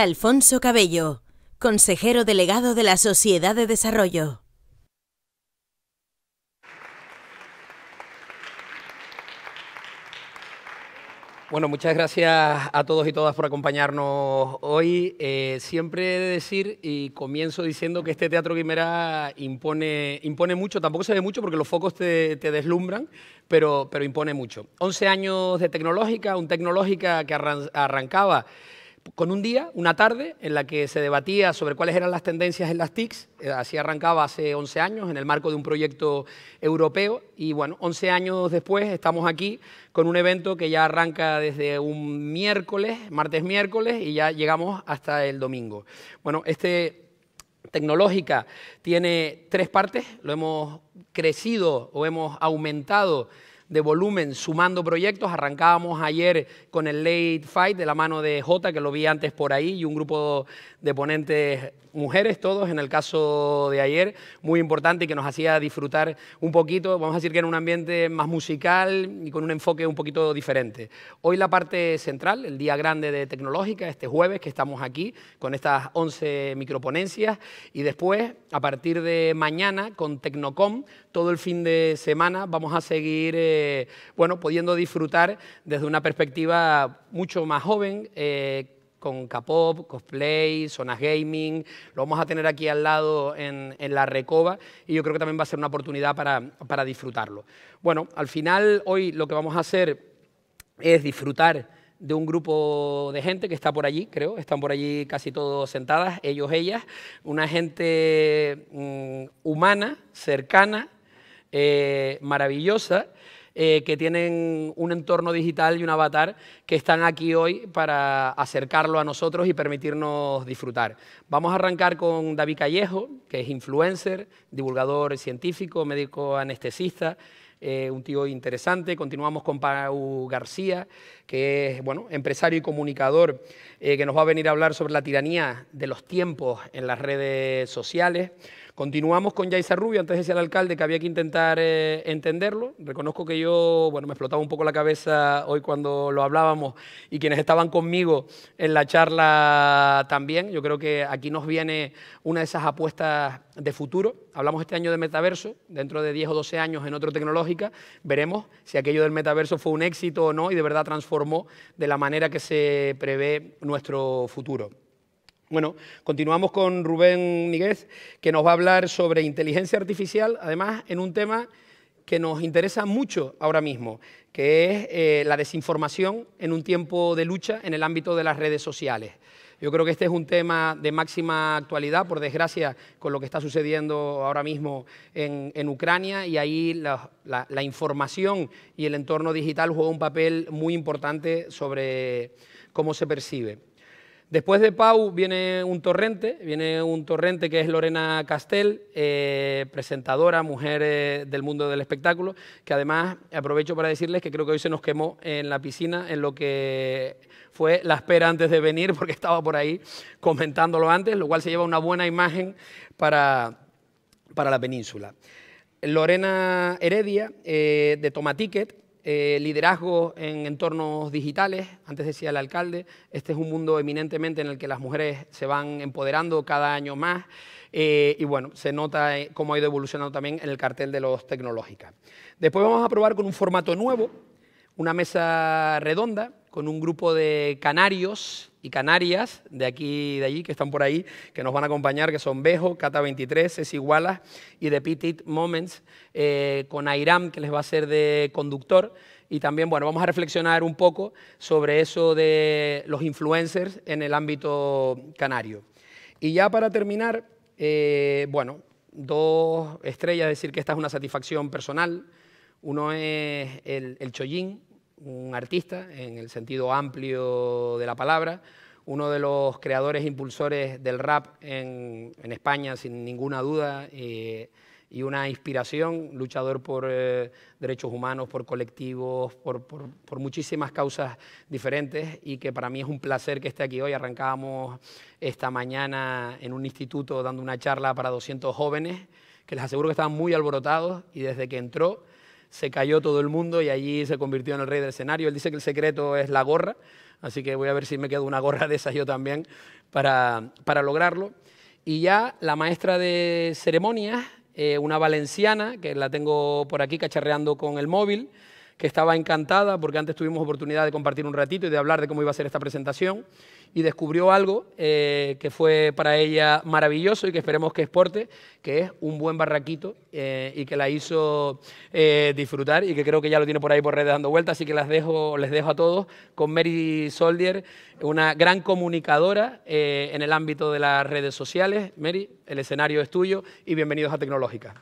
Alfonso Cabello, consejero delegado de la Sociedad de Desarrollo. Bueno, muchas gracias a todos y todas por acompañarnos hoy. Eh, siempre he de decir, y comienzo diciendo que este Teatro Quimera impone, impone mucho, tampoco se ve mucho porque los focos te, deslumbran, pero, pero impone mucho. 11 años de tecnológica, un tecnológica que arrancaba con un día, una tarde, en la que se debatía sobre cuáles eran las tendencias en las TICs. Eh, así arrancaba hace 11 años en el marco de un proyecto europeo. Y bueno, 11 años después estamos aquí con un evento que ya arranca desde un miércoles, martes miércoles, y ya llegamos hasta el domingo. Bueno, este tecnológica tiene tres partes. Lo hemos crecido o hemos aumentado de volumen sumando proyectos. Arrancábamos ayer con el Late Fight de la mano de Jota, que lo vi antes por ahí, y un grupo de ponentes mujeres, todos en el caso de ayer, muy importante y que nos hacía disfrutar un poquito, vamos a decir que en un ambiente más musical y con un enfoque un poquito diferente. Hoy la parte central, el día grande de tecnológica, este jueves que estamos aquí con estas 11 microponencias y después, a partir de mañana, con Tecnocom, todo el fin de semana vamos a seguir... Eh, eh, bueno, pudiendo disfrutar desde una perspectiva mucho más joven. Eh, con K-pop, cosplay, zonas gaming, lo vamos a tener aquí al lado en, la Recoba y yo creo que también va a ser una oportunidad para, disfrutarlo. Bueno, al final hoy lo que vamos a hacer es disfrutar de un grupo de gente que está por allí, creo, están por allí casi todos sentadas, ellos, ellas, una gente mm, humana, cercana, eh, maravillosa, eh, que tienen un entorno digital y un avatar que están aquí hoy para acercarlo a nosotros y permitirnos disfrutar. Vamos a arrancar con David Callejo, que es influencer, divulgador científico, médico anestesista. Eh, un tío interesante. Continuamos con Pau García, que es bueno, empresario y comunicador, eh, que nos va a venir a hablar sobre la tiranía de los tiempos en las redes sociales. Continuamos con Yaisa Rubio, antes decía el alcalde que había que intentar eh, entenderlo. Reconozco que yo, bueno, me explotaba un poco la cabeza hoy cuando lo hablábamos y quienes estaban conmigo en la charla también. Yo creo que aquí nos viene una de esas apuestas de futuro hablamos este año de metaverso, dentro de 10 o 12 años en otro tecnológica, veremos si aquello del metaverso fue un éxito o no y de verdad transformó de la manera que se prevé nuestro futuro. Bueno, continuamos con Rubén Níguez, que nos va a hablar sobre inteligencia artificial, además en un tema que nos interesa mucho ahora mismo, que es eh, la desinformación en un tiempo de lucha en el ámbito de las redes sociales. Yo creo que este es un tema de máxima actualidad, por desgracia, con lo que está sucediendo ahora mismo en, Ucrania y ahí la, la, información y el entorno digital juega un papel muy importante sobre cómo se percibe. Después de Pau viene un torrente, viene un torrente que es Lorena Castel, eh, presentadora, mujer eh, del mundo del espectáculo, que además aprovecho para decirles que creo que hoy se nos quemó en la piscina, en lo que fue la espera antes de venir, porque estaba por ahí comentándolo antes, lo cual se lleva una buena imagen para, para la península. Lorena Heredia, eh, de Tomaticket, eh, liderazgo en entornos digitales, antes decía el alcalde, este es un mundo eminentemente en el que las mujeres se van empoderando cada año más eh, y bueno, se nota eh, cómo ha ido evolucionando también en el cartel de los tecnológicas. Después vamos a probar con un formato nuevo, una mesa redonda con un grupo de canarios y canarias de aquí y de allí que están por ahí, que nos van a acompañar, que son Bejo, Cata 23, Es Iguala y The Pitit Moments, eh, con Airam, que les va a ser de conductor. Y también, bueno, vamos a reflexionar un poco sobre eso de los influencers en el ámbito canario. Y ya para terminar, eh, bueno, dos estrellas, decir que esta es una satisfacción personal. Uno es el, el Chollín, un artista en el sentido amplio de la palabra, uno de los creadores impulsores del rap en, España, sin ninguna duda, eh, y una inspiración, luchador por eh, derechos humanos, por colectivos, por, por, muchísimas causas diferentes y que para mí es un placer que esté aquí hoy. Arrancábamos esta mañana en un instituto dando una charla para 200 jóvenes que les aseguro que estaban muy alborotados y desde que entró se cayó todo el mundo y allí se convirtió en el rey del escenario. Él dice que el secreto es la gorra, así que voy a ver si me quedo una gorra de esa yo también para, para lograrlo. Y ya la maestra de ceremonias, eh, una valenciana, que la tengo por aquí cacharreando con el móvil, que estaba encantada porque antes tuvimos oportunidad de compartir un ratito y de hablar de cómo iba a ser esta presentación y descubrió algo eh, que fue para ella maravilloso y que esperemos que exporte, que es un buen barraquito eh, y que la hizo eh, disfrutar y que creo que ya lo tiene por ahí por redes dando vueltas, así que las dejo, les dejo a todos con Mary Soldier, una gran comunicadora en el ámbito de las redes sociales. Mary, el escenario es tuyo y bienvenidos a Tecnológica.